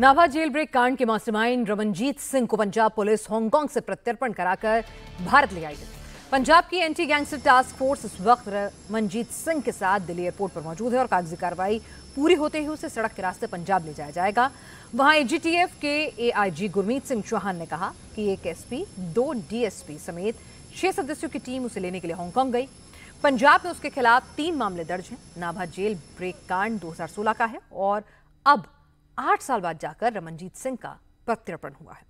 Nabha jail break कांड के mastermind Ramanjit Singh को पंजाब पुलिस हांगकांग से प्रत्यर्पण कराकर भारत ले आई पंजाब की एंटी गैंगस्टर टास्क फोर्स इस वक्त रमनजीत सिंह के साथ दिल्ली एयरपोर्ट पर मौजूद है और कागजी कार्रवाई पूरी होते ही उसे सड़क के रास्ते पंजाब ले जाया जाएगा वहां एजीटीएफ के एआईजी गुरमीत सिंह चौहान ने कहा कि एक एसपी दो डीएसपी समेत छह सदस्यों की टीम उसे लेने के लिए हांगकांग गई पंजाब में उसके खिलाफ तीन मामले दर्ज हैं नाभा जेल ब्रेक कांड 2016 का है और अब आठ साल बाद जाकर रमनजीत सिंह का प्रत्यर्पण हुआ है